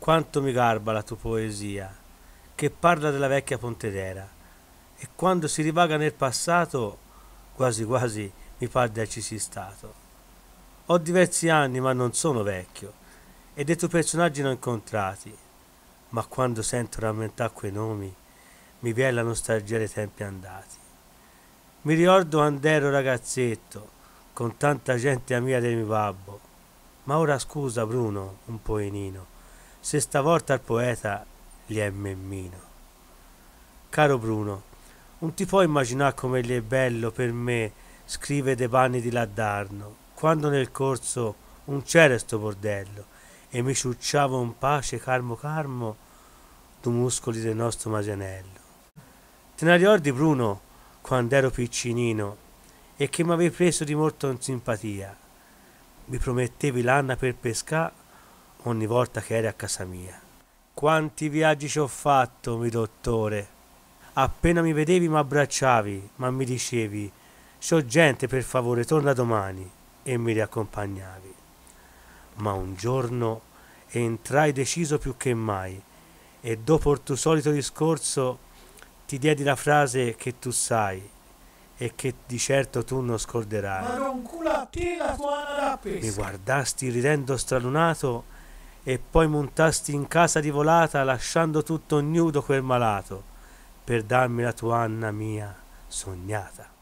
Quanto mi garba la tua poesia, che parla della vecchia Pontedera, e quando si rivaga nel passato, quasi quasi mi padre di si stato. Ho diversi anni, ma non sono vecchio, e dei tuoi personaggi non incontrati, ma quando sento rammentare quei nomi, mi viene la nostalgia dei tempi andati. Mi ricordo quando ero ragazzetto, con tanta gente amica del mio babbo, ma ora scusa Bruno, un po' inino se stavolta il poeta gli è memmino. Caro Bruno, non ti puoi immaginare come gli è bello per me scrive dei panni di Laddarno, quando nel corso un c'era sto bordello e mi ciucciavo un pace carmo carmo tu muscoli del nostro Masianello. Te ne ricordi Bruno, quando ero piccinino e che mi avevi preso di molto in simpatia? Mi promettevi l'anna per pescare ogni volta che eri a casa mia. Quanti viaggi ci ho fatto, mi dottore. Appena mi vedevi mi abbracciavi, ma mi dicevi, c'ho gente per favore, torna domani, e mi riaccompagnavi. Ma un giorno entrai deciso più che mai, e dopo il tuo solito discorso ti diedi la frase che tu sai e che di certo tu non scorderai. Mi guardasti ridendo stralunato e poi montasti in casa di volata lasciando tutto nudo quel malato per darmi la tua Anna mia sognata.